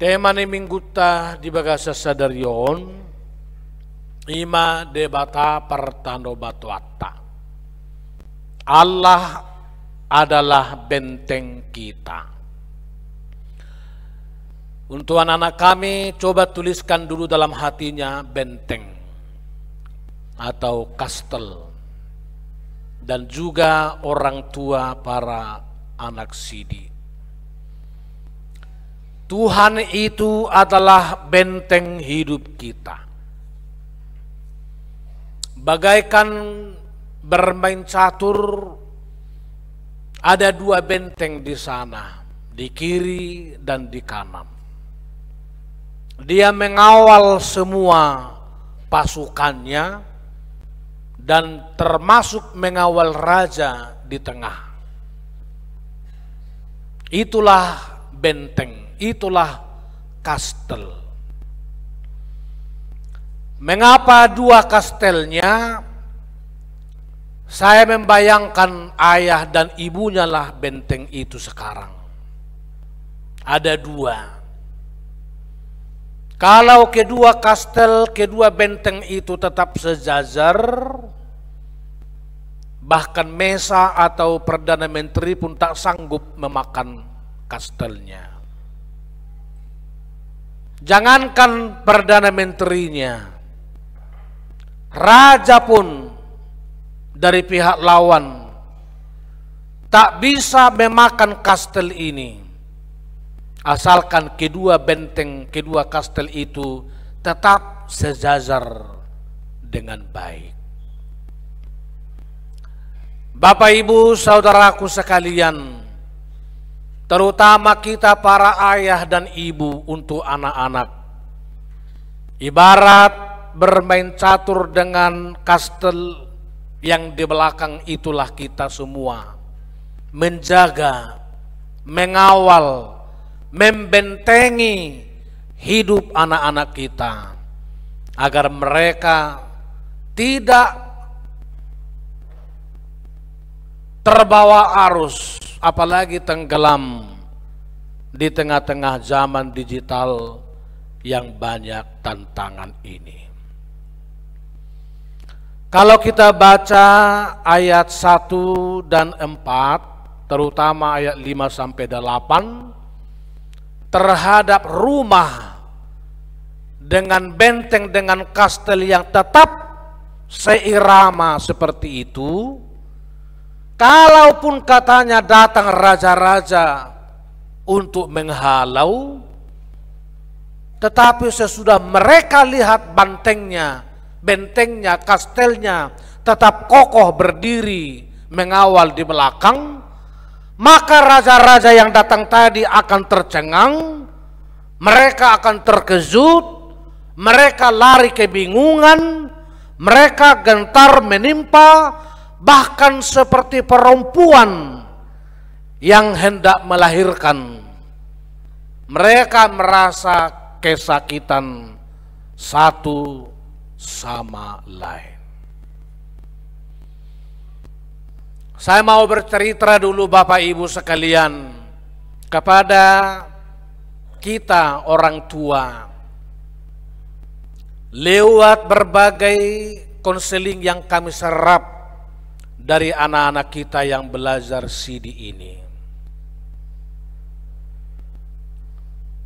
Tema minggu ta di bagasa sadarion ima debata pertano batuatta. Allah adalah benteng kita. Untuk anak-anak kami, coba tuliskan dulu dalam hatinya benteng atau kastel. Dan juga orang tua para anak sidik Tuhan itu adalah benteng hidup kita. Bagaikan bermain catur, ada dua benteng di sana, di kiri dan di kanan. Dia mengawal semua pasukannya dan termasuk mengawal raja di tengah. Itulah benteng Itulah kastel. Mengapa dua kastelnya? Saya membayangkan ayah dan ibunya lah benteng itu sekarang. Ada dua. Kalau kedua kastel, kedua benteng itu tetap sejajar, bahkan Mesa atau Perdana Menteri pun tak sanggup memakan kastelnya. Jangankan Perdana Menterinya, Raja pun dari pihak lawan tak bisa memakan kastel ini. Asalkan kedua benteng, kedua kastel itu tetap sejajar dengan baik. Bapak Ibu, saudaraku sekalian, terutama kita para ayah dan ibu untuk anak-anak. Ibarat bermain catur dengan kastel yang di belakang itulah kita semua. Menjaga, mengawal, membentengi hidup anak-anak kita. Agar mereka tidak terbawa arus apalagi tenggelam di tengah-tengah zaman digital yang banyak tantangan ini. Kalau kita baca ayat 1 dan 4, terutama ayat 5 sampai 8 terhadap rumah dengan benteng dengan kastel yang tetap seirama seperti itu, Kalaupun katanya datang raja-raja untuk menghalau, tetapi sesudah mereka lihat bantengnya, bentengnya, kastelnya tetap kokoh berdiri mengawal di belakang, maka raja-raja yang datang tadi akan tercengang, mereka akan terkejut, mereka lari kebingungan, mereka gentar menimpa, bahkan seperti perempuan yang hendak melahirkan. Mereka merasa kesakitan satu sama lain. Saya mau bercerita dulu Bapak Ibu sekalian kepada kita orang tua lewat berbagai konseling yang kami serap dari anak-anak kita yang belajar CD ini.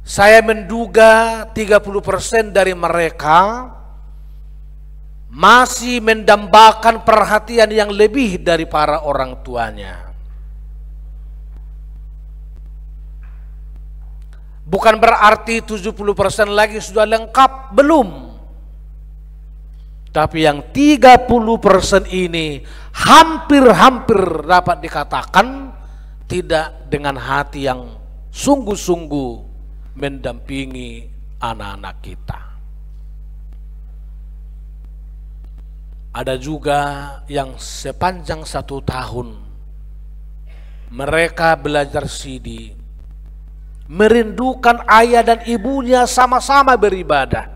Saya menduga 30% dari mereka masih mendambakan perhatian yang lebih dari para orang tuanya. Bukan berarti 70% lagi sudah lengkap, belum. Tapi yang 30% ini hampir-hampir dapat dikatakan tidak dengan hati yang sungguh-sungguh mendampingi anak-anak kita. Ada juga yang sepanjang satu tahun mereka belajar sidi, merindukan ayah dan ibunya sama-sama beribadah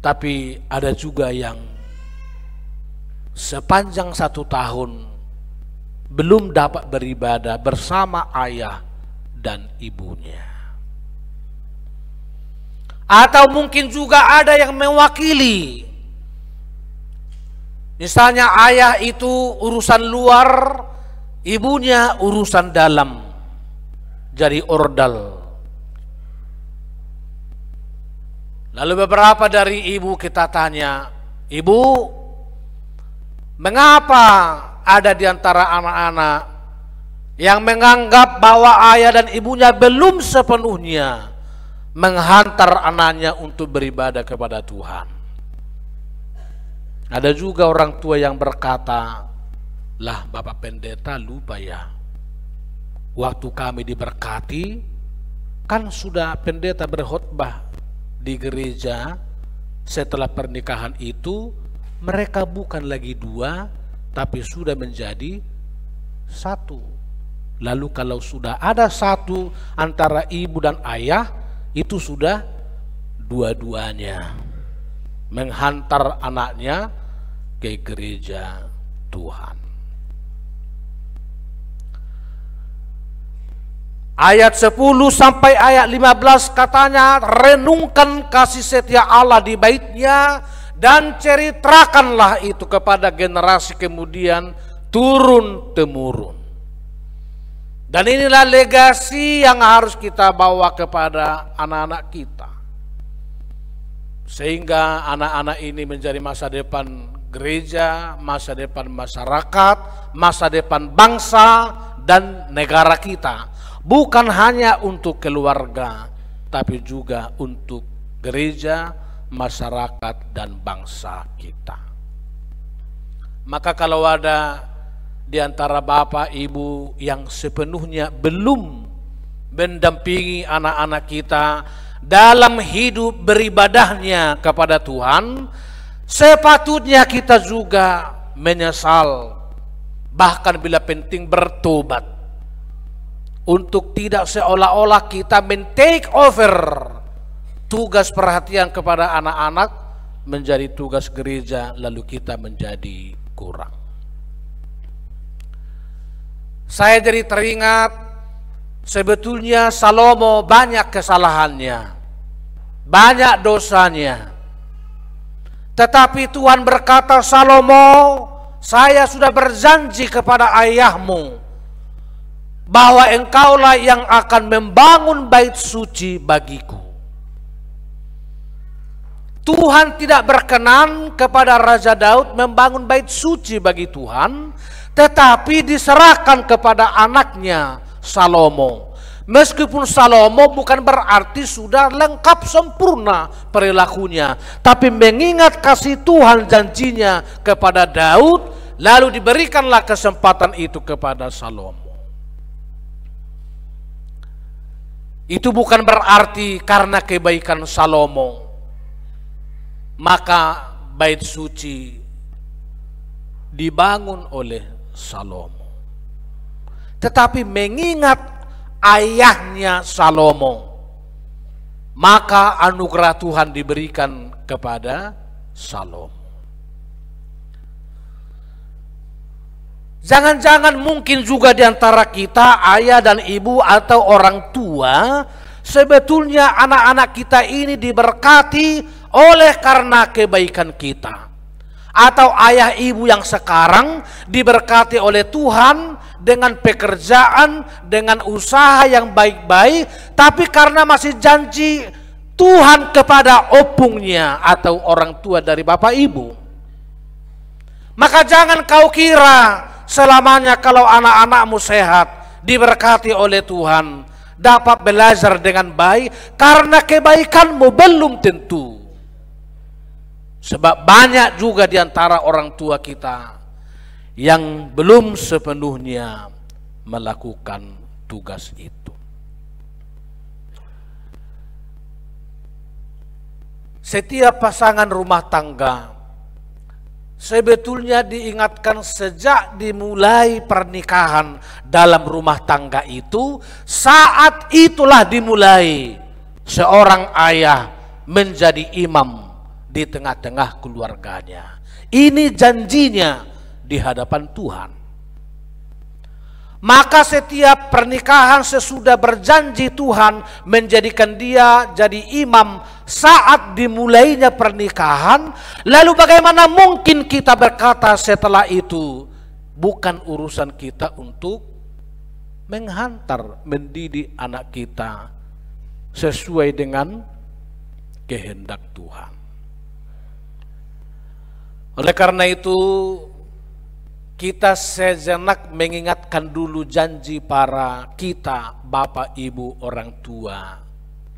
Tapi ada juga yang sepanjang satu tahun belum dapat beribadah bersama ayah dan ibunya. Atau mungkin juga ada yang mewakili. Misalnya ayah itu urusan luar, ibunya urusan dalam. Jadi ordal Lalu beberapa dari ibu kita tanya, Ibu, mengapa ada di antara anak-anak yang menganggap bahwa ayah dan ibunya belum sepenuhnya menghantar anaknya untuk beribadah kepada Tuhan? Ada juga orang tua yang berkata, lah Bapak Pendeta lupa ya, waktu kami diberkati, kan sudah pendeta berkhutbah di gereja setelah pernikahan itu mereka bukan lagi dua tapi sudah menjadi satu. Lalu kalau sudah ada satu antara ibu dan ayah itu sudah dua-duanya menghantar anaknya ke gereja Tuhan. Ayat 10 sampai ayat 15 katanya renungkan kasih setia Allah di baitnya dan ceritakanlah itu kepada generasi kemudian turun temurun. Dan inilah legasi yang harus kita bawa kepada anak-anak kita. Sehingga anak-anak ini menjadi masa depan gereja, masa depan masyarakat, masa depan bangsa dan negara kita bukan hanya untuk keluarga, tapi juga untuk gereja, masyarakat, dan bangsa kita. Maka kalau ada di antara bapak ibu yang sepenuhnya belum mendampingi anak-anak kita dalam hidup beribadahnya kepada Tuhan, sepatutnya kita juga menyesal bahkan bila penting bertobat untuk tidak seolah-olah kita men take over tugas perhatian kepada anak-anak menjadi tugas gereja lalu kita menjadi kurang. Saya jadi teringat sebetulnya Salomo banyak kesalahannya, banyak dosanya. Tetapi Tuhan berkata, "Salomo, saya sudah berjanji kepada ayahmu, bahwa engkaulah yang akan membangun bait suci bagiku. Tuhan tidak berkenan kepada Raja Daud membangun bait suci bagi Tuhan, tetapi diserahkan kepada anaknya Salomo. Meskipun Salomo bukan berarti sudah lengkap sempurna perilakunya, tapi mengingat kasih Tuhan janjinya kepada Daud, lalu diberikanlah kesempatan itu kepada Salomo. Itu bukan berarti karena kebaikan Salomo, maka bait suci dibangun oleh Salomo. Tetapi mengingat ayahnya Salomo, maka anugerah Tuhan diberikan kepada Salomo. Jangan-jangan mungkin juga di antara kita ayah dan ibu atau orang tua sebetulnya anak-anak kita ini diberkati oleh karena kebaikan kita. Atau ayah ibu yang sekarang diberkati oleh Tuhan dengan pekerjaan, dengan usaha yang baik-baik, tapi karena masih janji Tuhan kepada opungnya atau orang tua dari bapak ibu. Maka jangan kau kira selamanya kalau anak-anakmu sehat, diberkati oleh Tuhan, dapat belajar dengan baik karena kebaikanmu belum tentu. Sebab banyak juga di antara orang tua kita yang belum sepenuhnya melakukan tugas itu. Setiap pasangan rumah tangga sebetulnya diingatkan sejak dimulai pernikahan dalam rumah tangga itu, saat itulah dimulai seorang ayah menjadi imam di tengah-tengah keluarganya. Ini janjinya di hadapan Tuhan. Maka setiap pernikahan sesudah berjanji Tuhan menjadikan dia jadi imam saat dimulainya pernikahan. Lalu bagaimana mungkin kita berkata setelah itu bukan urusan kita untuk menghantar, mendidik anak kita sesuai dengan kehendak Tuhan. Oleh karena itu kita sejenak mengingatkan dulu janji para kita, bapak, ibu, orang tua.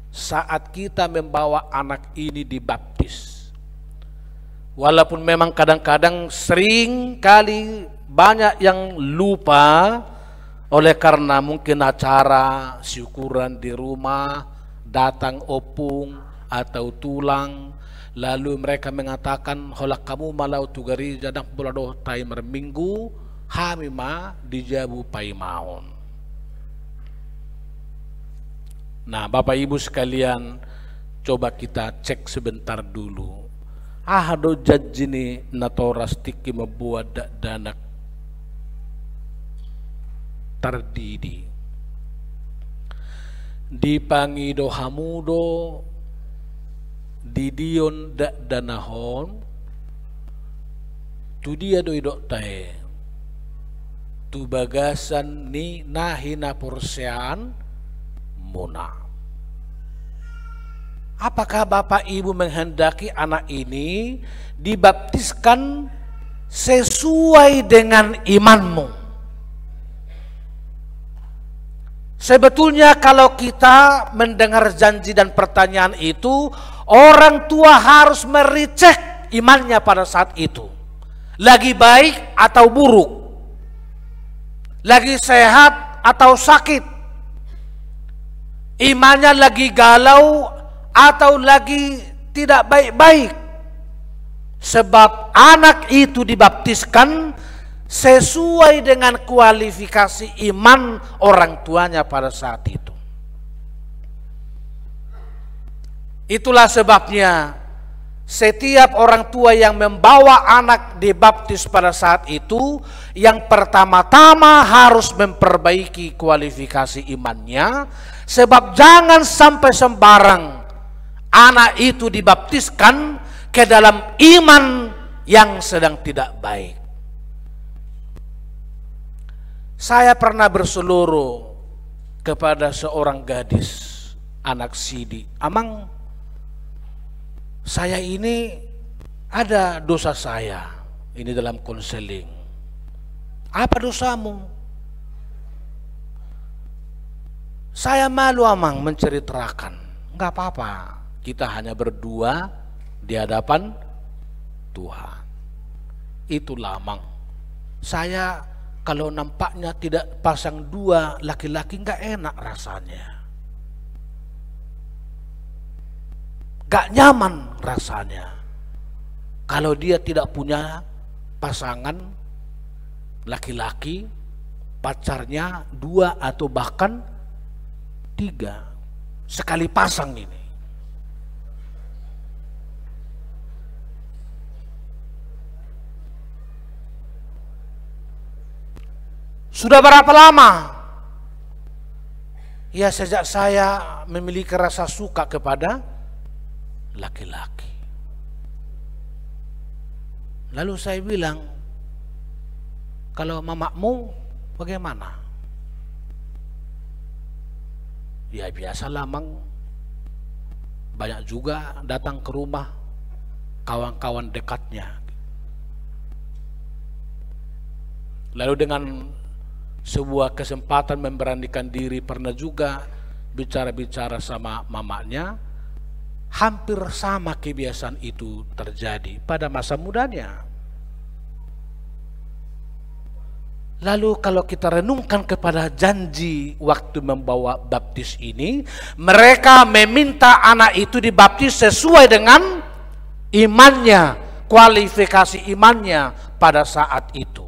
Saat kita membawa anak ini dibaptis. Walaupun memang kadang-kadang sering kali banyak yang lupa oleh karena mungkin acara syukuran di rumah, datang opung atau tulang, Lalu mereka mengatakan holak kamu malau tugari jadak bulado timer minggu hamima dijabu paimaun. Nah Bapak Ibu sekalian coba kita cek sebentar dulu. Ahado jajini rastiki membuat danak terdidi. Dipangido hamudo didion da danahon tu dia doi tae tu bagasan ni nahina porsean mona apakah bapak ibu menghendaki anak ini dibaptiskan sesuai dengan imanmu sebetulnya kalau kita mendengar janji dan pertanyaan itu Orang tua harus merecek imannya pada saat itu. Lagi baik atau buruk. Lagi sehat atau sakit. Imannya lagi galau atau lagi tidak baik-baik. Sebab anak itu dibaptiskan sesuai dengan kualifikasi iman orang tuanya pada saat itu. Itulah sebabnya setiap orang tua yang membawa anak dibaptis pada saat itu, yang pertama-tama harus memperbaiki kualifikasi imannya, sebab jangan sampai sembarang anak itu dibaptiskan ke dalam iman yang sedang tidak baik. Saya pernah berseluruh kepada seorang gadis, anak Sidi, Amang saya ini ada dosa saya ini dalam konseling apa dosamu saya malu amang menceritakan nggak apa-apa kita hanya berdua di hadapan Tuhan itu lamang saya kalau nampaknya tidak pasang dua laki-laki nggak enak rasanya Gak nyaman rasanya. Kalau dia tidak punya pasangan laki-laki, pacarnya dua atau bahkan tiga. Sekali pasang ini. Sudah berapa lama? Ya sejak saya memiliki rasa suka kepada laki-laki. Lalu saya bilang, kalau mamakmu bagaimana? Ya biasalah mang banyak juga datang ke rumah kawan-kawan dekatnya. Lalu dengan sebuah kesempatan memberanikan diri pernah juga bicara-bicara sama mamanya hampir sama kebiasaan itu terjadi pada masa mudanya. Lalu kalau kita renungkan kepada janji waktu membawa baptis ini, mereka meminta anak itu dibaptis sesuai dengan imannya, kualifikasi imannya pada saat itu.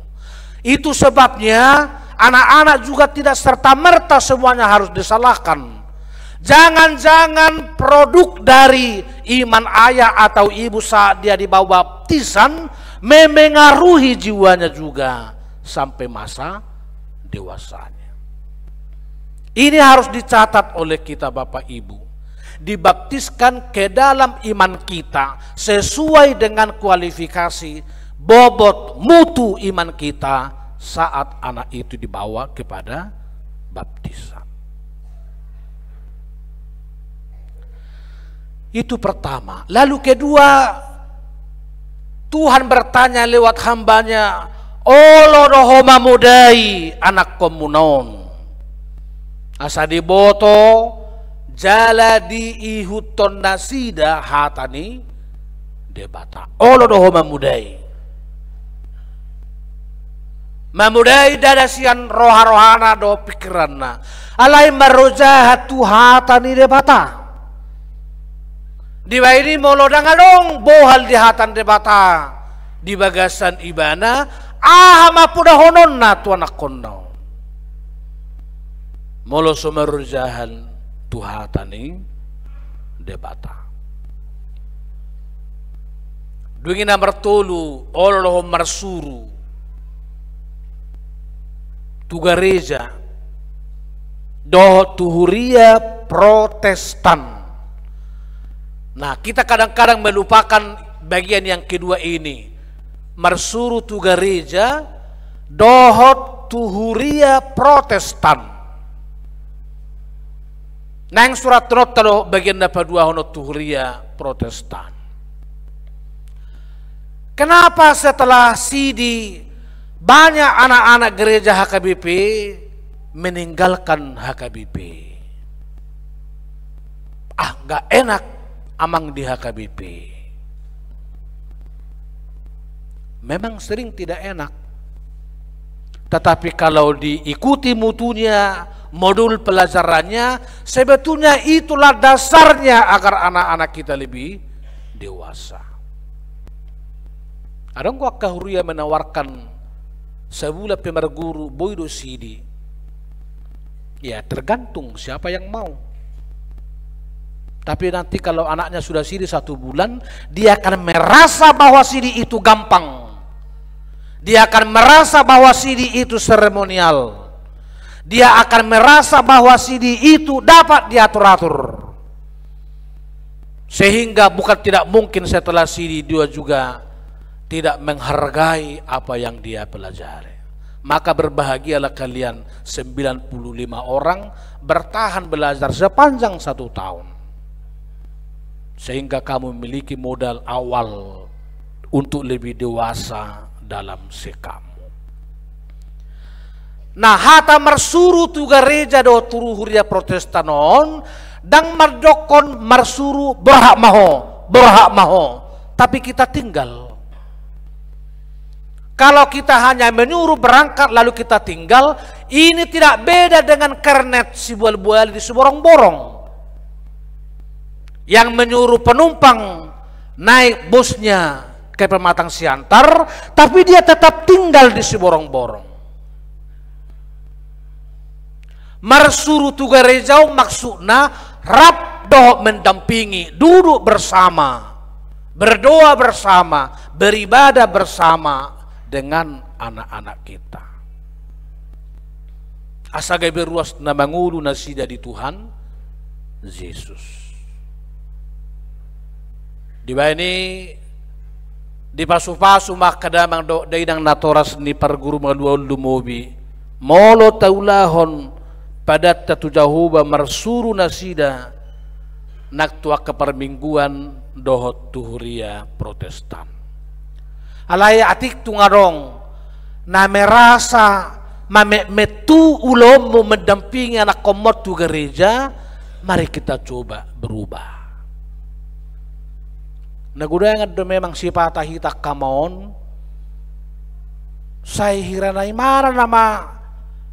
Itu sebabnya anak-anak juga tidak serta-merta semuanya harus disalahkan Jangan-jangan produk dari iman ayah atau ibu saat dia dibawa baptisan memengaruhi jiwanya juga sampai masa dewasanya. Ini harus dicatat oleh kita Bapak Ibu. Dibaptiskan ke dalam iman kita sesuai dengan kualifikasi bobot mutu iman kita saat anak itu dibawa kepada baptisan. Itu pertama. Lalu kedua, Tuhan bertanya lewat hambanya, Olorohoma oh, mudai anak komunon. Asadi boto, jala di ihuton nasida hatani debata. Olorohoma oh, mudai. Mamudai dadasian roha-rohana do pikiranna. Alai marujahat tu hatani debata. Di bairi molodangalong bohal di hatan de bata. Di bagasan ibana ahama puda honon na tuan akonnau. Molo jahan tuhatani de bata. Duingina martolu olohom marsuru. gereja doh tuhuria protestan Nah, kita kadang-kadang melupakan bagian yang kedua ini. tu gereja, dohot tuhuria protestan. Nang surat not talo bagian dapat dua honot tuhuria protestan. Kenapa setelah Sidi banyak anak-anak gereja HKBP meninggalkan HKBP? Ah, nggak enak amang di HKBP. Memang sering tidak enak. Tetapi kalau diikuti mutunya, modul pelajarannya, sebetulnya itulah dasarnya agar anak-anak kita lebih dewasa. Ada nggak kahuria menawarkan sebuah pemerguru boydo sidi? Ya tergantung siapa yang mau. Tapi nanti kalau anaknya sudah siri satu bulan, dia akan merasa bahwa siri itu gampang. Dia akan merasa bahwa siri itu seremonial. Dia akan merasa bahwa siri itu dapat diatur-atur. Sehingga bukan tidak mungkin setelah siri dua juga tidak menghargai apa yang dia pelajari. Maka berbahagialah kalian 95 orang bertahan belajar sepanjang satu tahun sehingga kamu memiliki modal awal untuk lebih dewasa dalam sikapmu. Nah, hata marsuru tuga reja do turuhuria protestanon dan mardokon marsuru berhak maho, berhak maho. Tapi kita tinggal. Kalau kita hanya menyuruh berangkat lalu kita tinggal, ini tidak beda dengan kernet si bual-bual di seborong-borong yang menyuruh penumpang naik busnya ke Pematang Siantar, tapi dia tetap tinggal di Siborong-Borong. Marsuru Tugarejau maksudnya maksudna rabdo mendampingi, duduk bersama, berdoa bersama, beribadah bersama dengan anak-anak kita. Asagai beruas ngulu nasida di Tuhan, Yesus. Di bawah ini di pasu-pasu mak kadamang do daidang natoras ni parguru manduol dumobi. Molo taulahon padat jauh marsuru nasida nak tua kepermingguan dohot tuhuria protestan. Alaya atik tungarong na merasa mame metu ulomu mendampingi anak komot tu gereja, mari kita coba berubah. Nagudaya nga memang si patahita saya hira hirana imara nama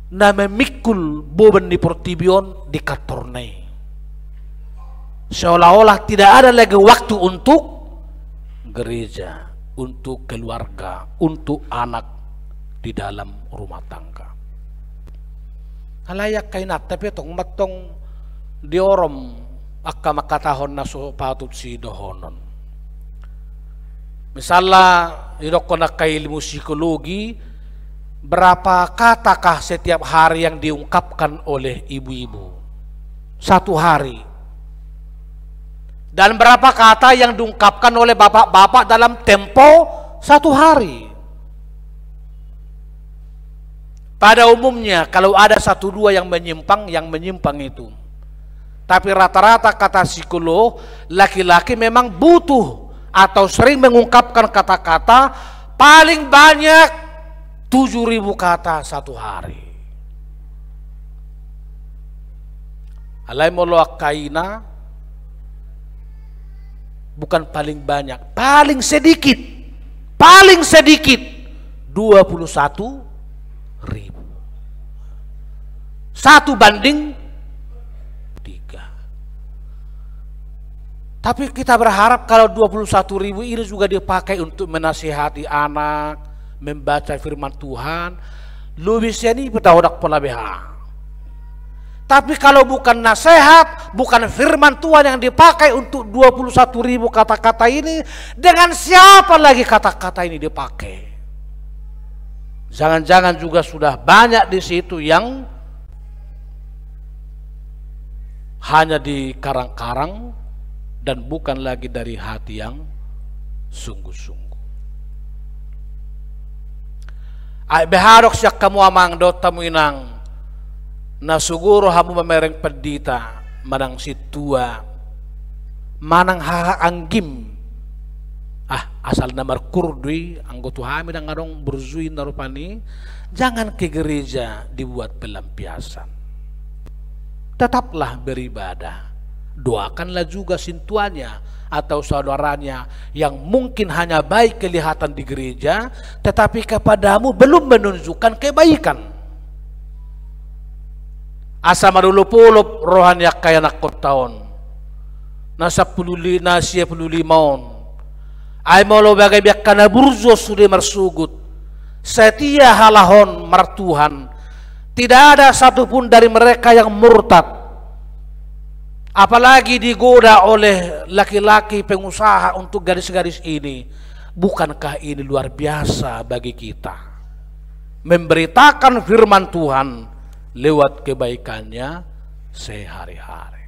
na memikul boban ni Portibion di katorne Seolah-olah tidak ada lagi waktu untuk gereja, untuk keluarga, untuk anak di dalam rumah tangga. Halayak kainat, tapi tong matong diorom akka makatahon na patut si dohonon. Misalnya didokona kail musikologi, berapa katakah setiap hari yang diungkapkan oleh ibu-ibu? Satu hari. Dan berapa kata yang diungkapkan oleh bapak-bapak dalam tempo satu hari? Pada umumnya kalau ada satu dua yang menyimpang, yang menyimpang itu. Tapi rata-rata kata psikolog, laki-laki memang butuh atau sering mengungkapkan kata-kata paling banyak 7000 kata satu hari. Alaimullah bukan paling banyak, paling sedikit. Paling sedikit 21 ribu. Satu banding Tapi kita berharap kalau 21 ribu ini juga dipakai untuk menasihati anak, membaca firman Tuhan, lebih seni bertahudak pola BH. Tapi kalau bukan nasihat, bukan firman Tuhan yang dipakai untuk 21 ribu kata-kata ini, dengan siapa lagi kata-kata ini dipakai? Jangan-jangan juga sudah banyak di situ yang hanya di karang-karang dan bukan lagi dari hati yang sungguh-sungguh. Ai beharok siya kamu amang do tamuinang, na suguru hamu memereng pedita manang situa manang anggim ah asal namar kurdui anggota hami dan ngadong berzuin narupani jangan ke gereja dibuat pelampiasan tetaplah beribadah Doakanlah juga sintuannya atau saudaranya yang mungkin hanya baik kelihatan di gereja tetapi kepadamu belum menunjukkan kebaikan. Asa marulu pulup rohan yakayana tahun. li pululi nasia pululi maun. ai maulo bagai biakana burjo sudah mersugut. Setia halahon martuhan. Tidak ada satupun dari mereka yang murtad Apalagi digoda oleh laki-laki pengusaha untuk garis-garis ini. Bukankah ini luar biasa bagi kita? Memberitakan firman Tuhan lewat kebaikannya sehari-hari.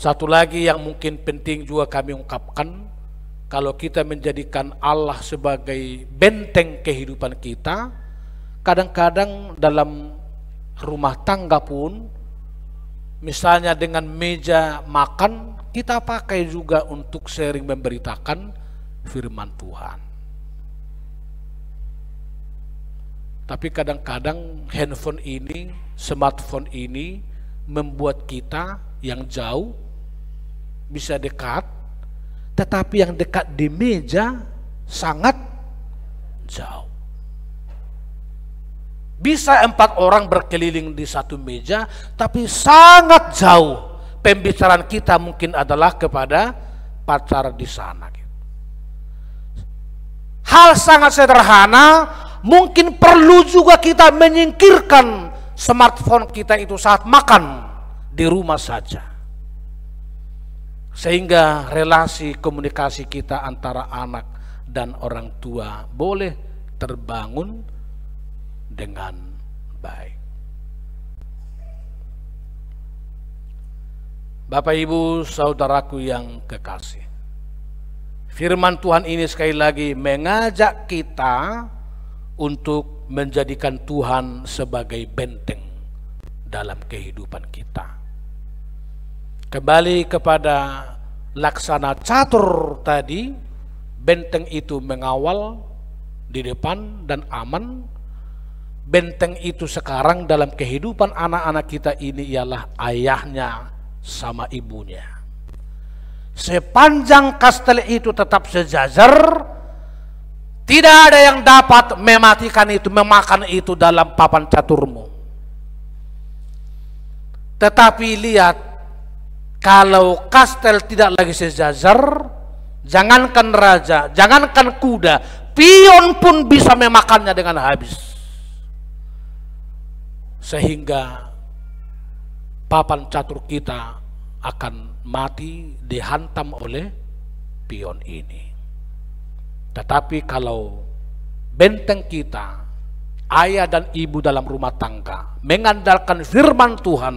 Satu lagi yang mungkin penting juga kami ungkapkan, kalau kita menjadikan Allah sebagai benteng kehidupan kita, kadang-kadang dalam rumah tangga pun, misalnya dengan meja makan, kita pakai juga untuk sharing memberitakan firman Tuhan. Tapi kadang-kadang handphone ini, smartphone ini membuat kita yang jauh bisa dekat, tetapi yang dekat di meja sangat jauh. Bisa empat orang berkeliling di satu meja, tapi sangat jauh. Pembicaraan kita mungkin adalah kepada pacar di sana. Gitu. Hal sangat sederhana, mungkin perlu juga kita menyingkirkan smartphone kita itu saat makan di rumah saja. Sehingga relasi komunikasi kita antara anak dan orang tua boleh terbangun dengan baik. Bapak Ibu, saudaraku yang kekasih. Firman Tuhan ini sekali lagi mengajak kita untuk menjadikan Tuhan sebagai benteng dalam kehidupan kita. Kembali kepada laksana catur tadi, benteng itu mengawal di depan dan aman Benteng itu sekarang dalam kehidupan anak-anak kita ini ialah ayahnya sama ibunya. Sepanjang kastel itu tetap sejajar, tidak ada yang dapat mematikan itu, memakan itu dalam papan caturmu. Tetapi lihat, kalau kastel tidak lagi sejajar, jangankan raja, jangankan kuda, pion pun bisa memakannya dengan habis sehingga papan catur kita akan mati dihantam oleh pion ini. Tetapi kalau benteng kita, ayah dan ibu dalam rumah tangga, mengandalkan firman Tuhan,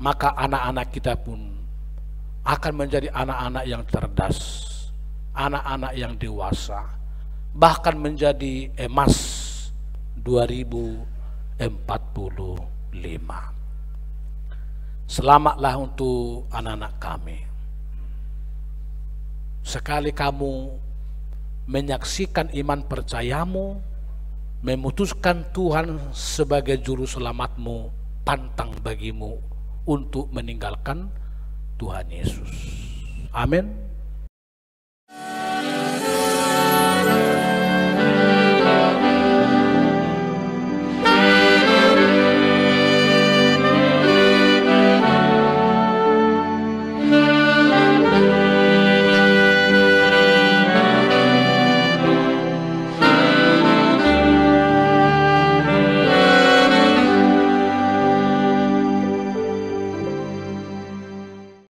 maka anak-anak kita pun akan menjadi anak-anak yang cerdas, anak-anak yang dewasa, bahkan menjadi emas 2000 45. Selamatlah untuk anak-anak kami. Sekali kamu menyaksikan iman percayamu, memutuskan Tuhan sebagai juru selamatmu, pantang bagimu untuk meninggalkan Tuhan Yesus. Amin.